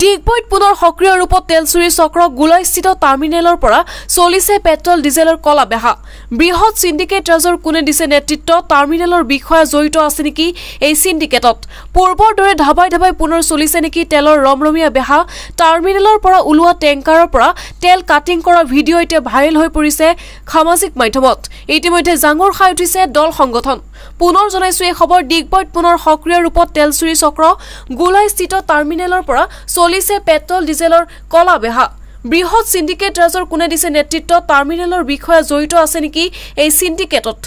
ডিগবৈত পুনৰ সক্ৰিয় ৰূপত তেলচুৰি চক্ৰ গোলাইস্থিত টাৰ্মিনেলৰ পৰা চলিছে পেট্ৰল ডিজেলৰ কলা বেহা বৃহৎ চিণ্ডিকেট ৰাজৰ কোনে দিছে নেতৃত্ব টাৰ্মিনেলৰ বিষয়া জড়িত আছে নেকি এই চিণ্ডিকেটত পূৰ্বৰ দৰে ধাবাই ধাবাই পুনৰ চলিছে নেকি তেলৰ ৰমৰমীয়া বেহা টাৰ্মিনেলৰ পৰা ওলোৱা টেংকাৰৰ পৰা তেল কাটিং কৰা ভিডিঅ' এতিয়া ভাইৰেল হৈ পৰিছে সামাজিক মাধ্যমত ইতিমধ্যে জাঙৰ খাই উঠিছে দল সংগঠন পুনৰ জনাইছো এই খবৰ ডিগবৈত পুনৰ সক্ৰিয় ৰূপত তেলচুৰি চক্ৰ গোলাইস্থিত টাৰ্মিনেলৰ পৰা চলিছে পেট্ৰল ডিজেলৰ কলা বেহা বৃহৎ চিণ্ডিকেট ৰাজৰ কোনে দিছে নেতৃত্ব টাৰ্মিনেলৰ বিষয়ে জড়িত আছে নেকি এই চিণ্ডিকেটত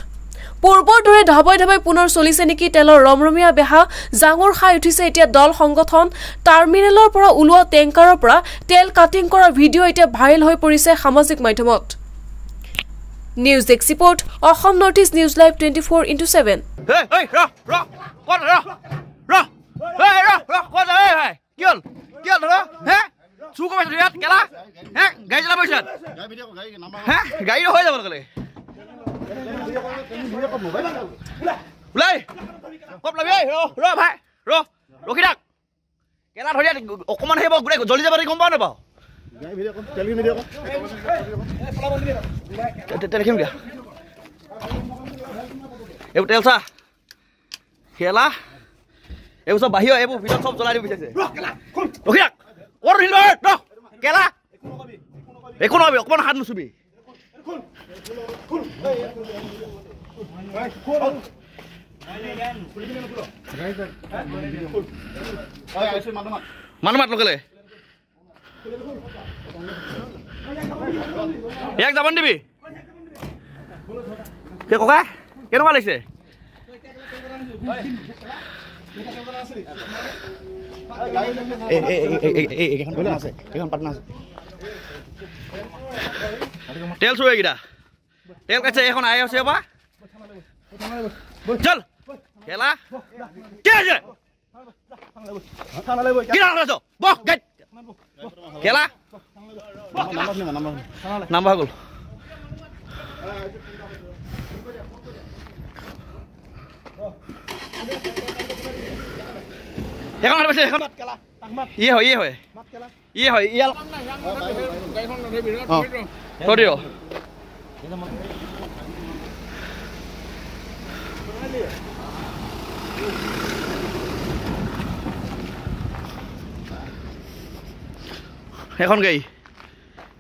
পূৰ্বৰ দৰে ধাবাই ধাবাই পুনৰ চলিছে নেকি তেলৰ ৰমৰমীয়া বেহা জাঙৰ খাই উঠিছে এতিয়া দল সংগঠন টাৰ্মিনেলৰ পৰা ওলোৱা টেংকাৰৰ পৰা তেল কাটিং কৰাৰ ভিডিঅ' এতিয়া ভাইৰেল হৈ পৰিছে সামাজিক মাধ্যমত news desk report Assam north east news live twenty four into seven ৰখি থাক কেলা ধৰি অকণমান সেই বাৰু জলদি যাব গম পাওঁ নে বাৰু তেল খেম দিয়া এইবোৰ তেল চা খেলা এইবোৰ চব বাহিৰ এইবোৰ ভিতৰত চব জ্বলাই দিব বিচাৰিছে একো নহবি অকণমান হাত নুচুবি মানুহ মাত লগালে ইয়াক যাব দিবি ককা কেনেকুৱা লাগিছে তেল চুৰ এইকেইটা তেল কাটিছে এইখন আই আছে পা চল খেলা কি আছে কেলা নাম্বাৰ গ'ল Thank you. সেইখন গাড়ী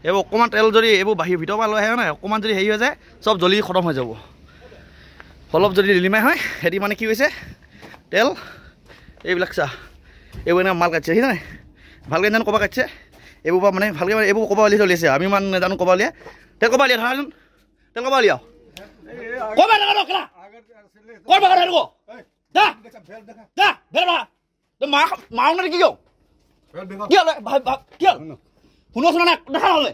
এইবোৰ অকণমান তেল যদি এইবোৰ বাহিৰ ভিতৰৰ পৰা লৈ আহে নাই অকণমান যদি হেৰি হৈ যায় চব জ্বলি খতম হৈ যাব অলপ যদি ডিলিমাই হয় সিহঁতি মানে কি হৈছে তেল এইবিলাক চাহ এইবোৰ এনেকৈ মাল কাটিছে সেইজনে ভালকৈ জানো ক'বা কাটিছে এইবোৰ পৰা মানে ভালকৈ মানে এইবোৰ ক'বা উলিয়াই চলিছে আমি ইমান নাজানো ক'বা উলিয়াই তেল ক'বা উলিয়াই ধৰা তেল ক'বা উলিয়াও মাৰ নে কি কিয় শুন শুন না দেখা হলে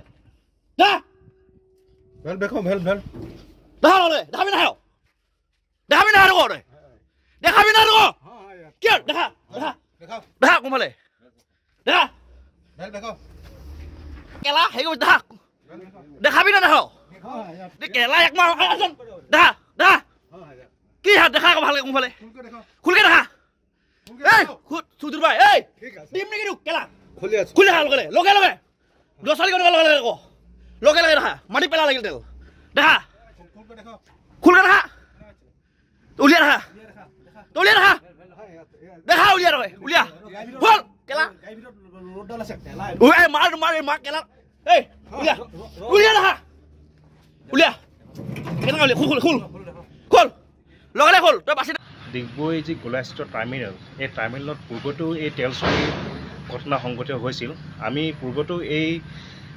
ভেল বেখ ভেল ভেল দেখা হলে দেখাবি না দেখাবি না রোগ রে দেখাবি না রোগ কে দেখা দেখা দেখা কোমালে দেখা ভেল বেখ কেলা হেগো দেখা দেখাবি না দেখো দে কেলা এক মা আসন দেখা দেখা কি হা দেখা ভালে কোমালে খুলকে দেখা খুলকে দেখা এই খুল চুধুৰ ভাই এই দিম নেকি কেলা খুলি আছে খুলি হা লগে লগে লগে দহ চালি কৰিব লগে লগে লগে লগে দেখা মাটি পেলাই লাগিল তেল দেখা খুলকে দেখা উলিয়া দেখা উলিয়া দেখা দেখা উলিয়া ৰ উলিয়া খুল কেলা এই মাৰ মাৰ এই মাৰ কেলা এই উলিয়া উলিয়া দেখা উলিয়া কেনেকৈ উলিয়া খুল খুল খুল খুল লগে লগে খুল তই বাচি দে ডিগবৈ যি গোলাস্থ টাৰ্মিনেল এই টাৰ্মিনেলত পূৰ্বতেও এই তেল চুৰিৰ ঘটনা সংঘটিত হৈছিল আমি পূৰ্বতেও এই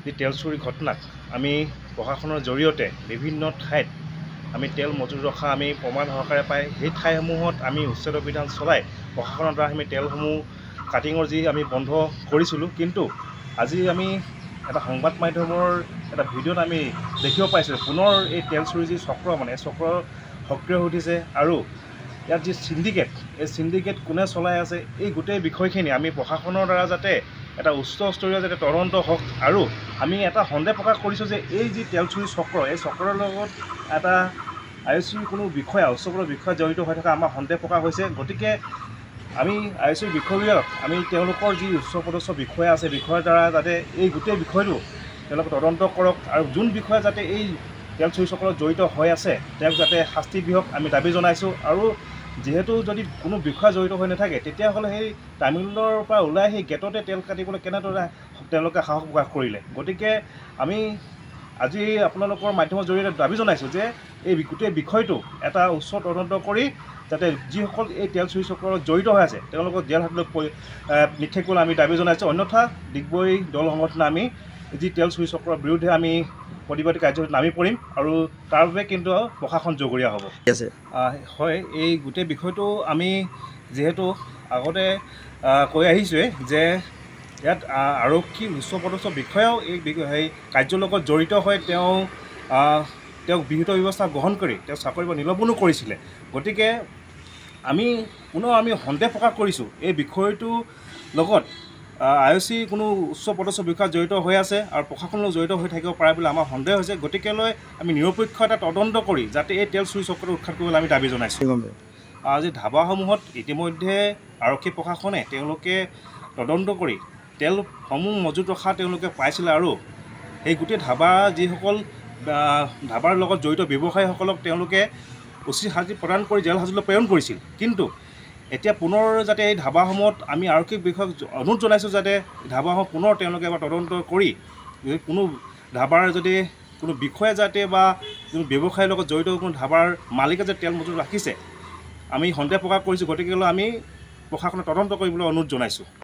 যি তেল চুৰিৰ ঘটনাক আমি প্ৰশাসনৰ জৰিয়তে বিভিন্ন ঠাইত আমি তেল মজুত ৰখা আমি প্ৰমাণ সহকাৰে পাই সেই ঠাইসমূহত আমি উচ্ছেদ অভিধান চলাই প্ৰশাসনৰ দ্বাৰা আমি তেলসমূহ কাটিঙৰ যি আমি বন্ধ কৰিছিলোঁ কিন্তু আজি আমি এটা সংবাদ মাধ্যমৰ এটা ভিডিঅ'ত আমি দেখিব পাইছিলোঁ পুনৰ এই তেল চুৰি যি চক্ৰ মানে চক্ৰ সক্ৰিয় হৈ উঠিছে আৰু ইয়াত যি চিণ্ডিকেট এই চিণ্ডিকেট কোনে চলাই আছে এই গোটেই বিষয়খিনি আমি প্ৰশাসনৰ দ্বাৰা যাতে এটা উচ্চস্তৰীয় যাতে তদন্ত হওক আৰু আমি এটা সন্দেহ প্ৰকাশ কৰিছোঁ যে এই যি তেলচুৰি চক্ৰ এই চক্ৰৰ লগত এটা আই এছ চিৰ কোনো বিষয়া উচ্চকৰ বিষয়া জড়িত হৈ থকা আমাৰ সন্দেহ প্ৰকাশ হৈছে গতিকে আমি আই এছ চিৰ বিষয়বিলাক আমি তেওঁলোকৰ যি উচ্চ পদস্থ বিষয়া আছে বিষয়াৰ দ্বাৰা যাতে এই গোটেই বিষয়টো তেওঁলোকে তদন্ত কৰক আৰু যোন বিষয়া যাতে এই তেলচুৰিসকলত জড়িত হৈ আছে তেওঁক যাতে শাস্তি বিহক আমি দাবী জনাইছোঁ আৰু যিহেতু যদি কোনো বিষয় জড়িত হৈ নাথাকে তেতিয়াহ'লে সেই তামিলৰ পৰা ওলাই সেই গেটতে তেল কাটিবলৈ কেনেদৰে তেওঁলোকে সাহস প্ৰকাশ কৰিলে গতিকে আমি আজি আপোনালোকৰ মাধ্যমৰ জৰিয়তে দাবী জনাইছোঁ যে এই গোটেই বিষয়টো এটা উচ্চ তদন্ত কৰি যাতে যিসকল এই তেল চুৰিচক্ৰত জড়িত হৈ আছে তেওঁলোকক জেল হাতলৈ নিক্ষেপ কৰিবলৈ আমি দাবী জনাইছোঁ অন্যথা ডিগবৈ দল সংগঠনে আমি যি তেল চুৰি চক্ৰৰ বিৰুদ্ধে আমি প্ৰতিবাদী কাৰ্যসূচীত নামি পৰিম আৰু তাৰ বাবে কিন্তু প্ৰশাসন জগৰীয়া হ'ব ঠিক আছে হয় এই গোটেই বিষয়টো আমি যিহেতু আগতে কৈ আহিছোঁৱেই যে ইয়াত আৰক্ষী উচ্চপদস্থ বিষয়াও এই সেই কাৰ্যৰ লগত জড়িত হৈ তেওঁ তেওঁক বিহিত ব্যৱস্থা গ্ৰহণ কৰি তেওঁ চাকৰিৰ নিলম্বনো কৰিছিলে গতিকে আমি পুনৰ আমি সন্দেহ প্ৰকাশ কৰিছোঁ এই বিষয়টোৰ লগত আই অ' চি কোনো উচ্চ পদস্থ বিষয়ত জড়িত হৈ আছে আৰু প্ৰশাসনলৈ জড়িত হৈ থাকিব পাৰে বুলি আমাৰ সন্দেহ হৈছে গতিকেলৈ আমি নিৰপেক্ষ এটা তদন্ত কৰি যাতে এই তেল চুৰি চক্ৰ উৎখাত কৰিবলৈ আমি দাবী জনাইছোঁ আজি ধাবাসমূহত ইতিমধ্যে আৰক্ষী প্ৰশাসনে তেওঁলোকে তদন্ত কৰি তেলসমূহ মজুত ৰখা তেওঁলোকে পাইছিল আৰু সেই গোটেই ধাবা যিসকল ধাবাৰ লগত জড়িত ব্যৱসায়ীসকলক তেওঁলোকে উচিত সাজি প্ৰদান কৰি জেল হাজিলৈ প্ৰেৰণ কৰিছিল কিন্তু এতিয়া পুনৰ যাতে এই ধাবাসমূহত আমি আৰক্ষী বিষয়ক অনুৰোধ জনাইছোঁ যাতে ধাবাসমূহ পুনৰ তেওঁলোকে এবাৰ তদন্ত কৰি কোনো ধাবাৰ যদি কোনো বিষয়ে যাতে বা কোনো ব্যৱসায়ৰ লগত জড়িত কোনো ধাবাৰ মালিকে যে তেল মজুত ৰাখিছে আমি সন্দেহ প্ৰকাশ কৰিছোঁ গতিকে আমি প্ৰশাসনে তদন্ত কৰিবলৈ অনুৰোধ জনাইছোঁ